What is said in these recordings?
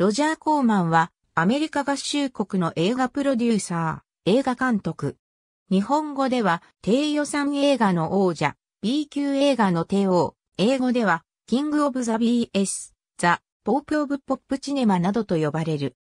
ロジャー・コーマンは、アメリカ合衆国の映画プロデューサー、映画監督。日本語では、低予算映画の王者、B 級映画の帝王。英語では、キング・オブ・ザ・ BS、ザ・ポープ・オブ・ポップ・チネマなどと呼ばれる。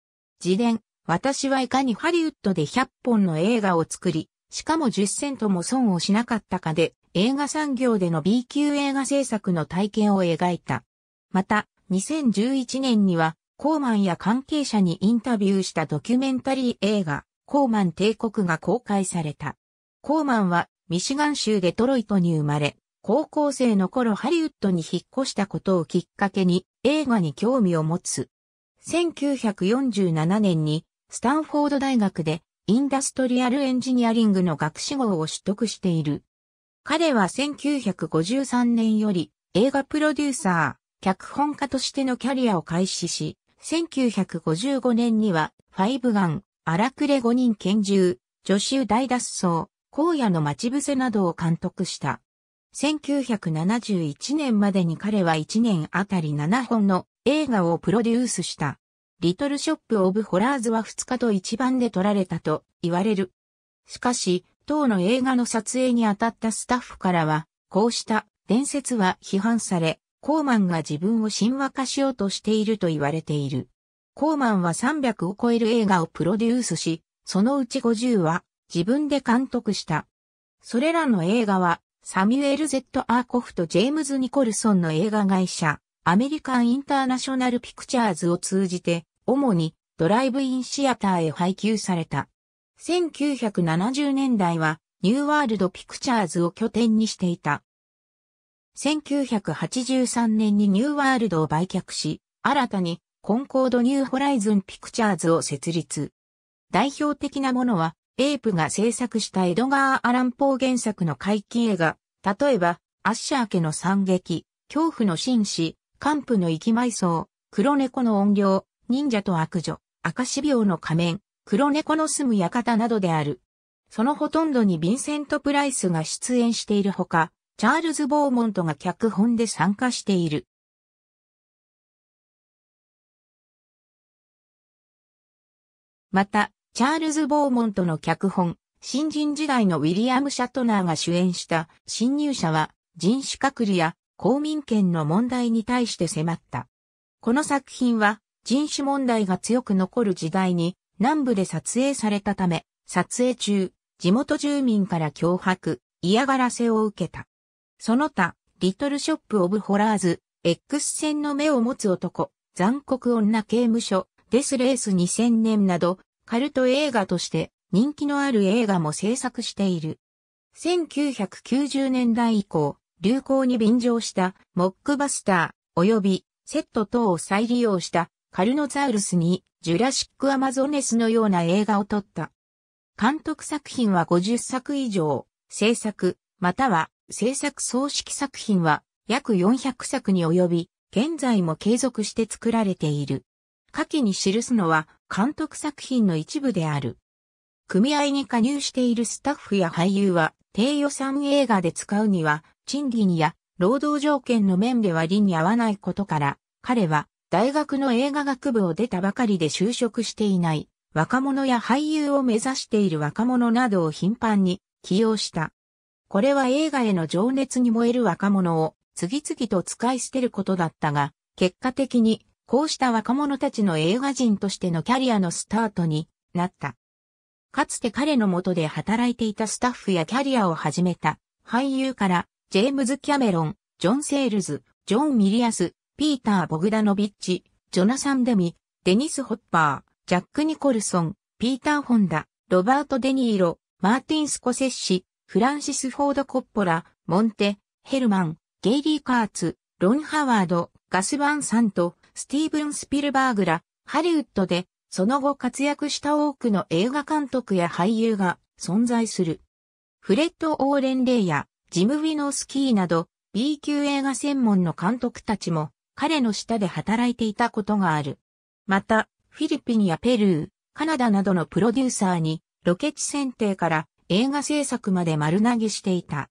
自伝、私はいかにハリウッドで100本の映画を作り、しかも10セントも損をしなかったかで、映画産業での B 級映画制作の体験を描いた。また、2011年にはコーマンや関係者にインタビューしたドキュメンタリー映画、コーマン帝国が公開された。コーマンは、ミシガン州デトロイトに生まれ、高校生の頃ハリウッドに引っ越したことをきっかけに映画に興味を持つ。1947年にスタンフォード大学でインダストリアルエンジニアリングの学士号を取得している。彼は1953年より映画プロデューサー、脚本家としてのキャリアを開始し、1955年には、ファイブガン、荒くれ五人拳銃、女子大脱走、荒野の待ち伏せなどを監督した。1971年までに彼は1年あたり7本の映画をプロデュースした。リトルショップ・オブ・ホラーズは2日と1番で撮られたと言われる。しかし、当の映画の撮影に当たったスタッフからは、こうした伝説は批判され、コーマンが自分を神話化しようとしていると言われている。コーマンは300を超える映画をプロデュースし、そのうち50は自分で監督した。それらの映画は、サミュエル・ゼット・アーコフとジェームズ・ニコルソンの映画会社、アメリカン・インターナショナル・ピクチャーズを通じて、主にドライブインシアターへ配給された。1970年代は、ニューワールド・ピクチャーズを拠点にしていた。1983年にニューワールドを売却し、新たにコンコードニューホライズンピクチャーズを設立。代表的なものは、エイプが制作したエドガー・アランポー原作の怪奇映画、例えば、アッシャー家の惨劇、恐怖の紳士、カンプの生き埋葬、黒猫の怨霊、忍者と悪女、赤死病の仮面、黒猫の住む館などである。そのほとんどにヴィンセント・プライスが出演しているほか、チャールズ・ボーモントが脚本で参加している。また、チャールズ・ボーモントの脚本、新人時代のウィリアム・シャトナーが主演した侵入者は人種隔離や公民権の問題に対して迫った。この作品は人種問題が強く残る時代に南部で撮影されたため、撮影中、地元住民から脅迫、嫌がらせを受けた。その他、リトルショップ・オブ・ホラーズ、X 線の目を持つ男、残酷女刑務所、デスレース2000年など、カルト映画として人気のある映画も制作している。1990年代以降、流行に便乗したモックバスター及びセット等を再利用したカルノザウルスにジュラシック・アマゾネスのような映画を撮った。監督作品は50作以上、制作、または制作総式作品は約400作に及び、現在も継続して作られている。下記に記すのは監督作品の一部である。組合に加入しているスタッフや俳優は、低予算映画で使うには、賃金や労働条件の面では理に合わないことから、彼は大学の映画学部を出たばかりで就職していない、若者や俳優を目指している若者などを頻繁に起用した。これは映画への情熱に燃える若者を次々と使い捨てることだったが、結果的にこうした若者たちの映画人としてのキャリアのスタートになった。かつて彼の下で働いていたスタッフやキャリアを始めた俳優からジェームズ・キャメロン、ジョン・セールズ、ジョン・ミリアス、ピーター・ボグダノビッチ、ジョナサン・デミ、デニス・ホッパー、ジャック・ニコルソン、ピーター・ホンダ、ロバート・デニーロ、マーティン・スコセッシ、フランシス・フォード・コッポラ、モンテ、ヘルマン、ゲイリー・カーツ、ロン・ハワード、ガス・バンさんと、スティーブン・スピルバーグら、ハリウッドで、その後活躍した多くの映画監督や俳優が存在する。フレッド・オーレン・レイや、ジム・ウィノスキーなど、B 級映画専門の監督たちも、彼の下で働いていたことがある。また、フィリピンやペルー、カナダなどのプロデューサーに、ロケ地選定から映画制作まで丸投げしていた。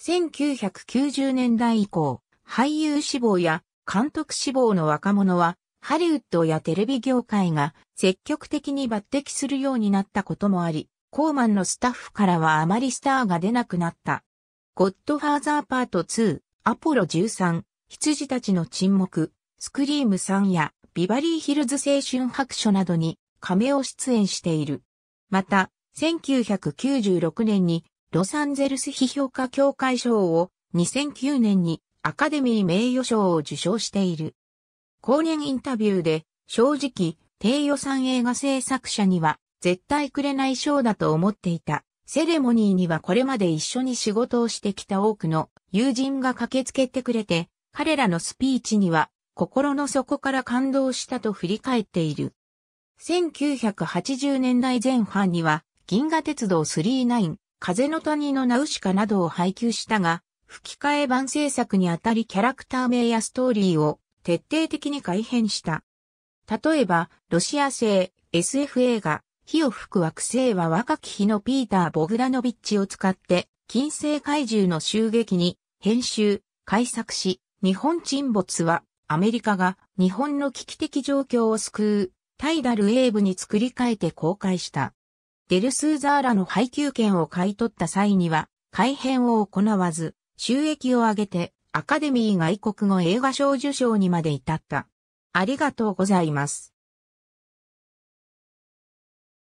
1990年代以降、俳優志望や監督志望の若者は、ハリウッドやテレビ業界が積極的に抜擢するようになったこともあり、コーマンのスタッフからはあまりスターが出なくなった。ゴッドファーザーパート2、アポロ13、羊たちの沈黙、スクリーム3やビバリーヒルズ青春白書などに亀を出演している。また、1996年にロサンゼルス批評家協会賞を2009年にアカデミー名誉賞を受賞している。後年インタビューで、正直、低予算映画制作者には絶対くれない賞だと思っていた。セレモニーにはこれまで一緒に仕事をしてきた多くの友人が駆けつけてくれて、彼らのスピーチには心の底から感動したと振り返っている。1980年代前半には銀河鉄道39、風の谷のナウシカなどを配給したが、吹き替え版制作にあたりキャラクター名やストーリーを徹底的に改変した。例えば、ロシア製 SF 映画、火を吹く惑星は若き日のピーター・ボグダノビッチを使って、金星怪獣の襲撃に編集、改作し、日本沈没はアメリカが日本の危機的状況を救う、タイダル・エーブに作り変えて公開した。デルスーザーらの配給権を買い取った際には、改編を行わず、収益を上げて、アカデミー外国語映画賞受賞にまで至った。ありがとうございます。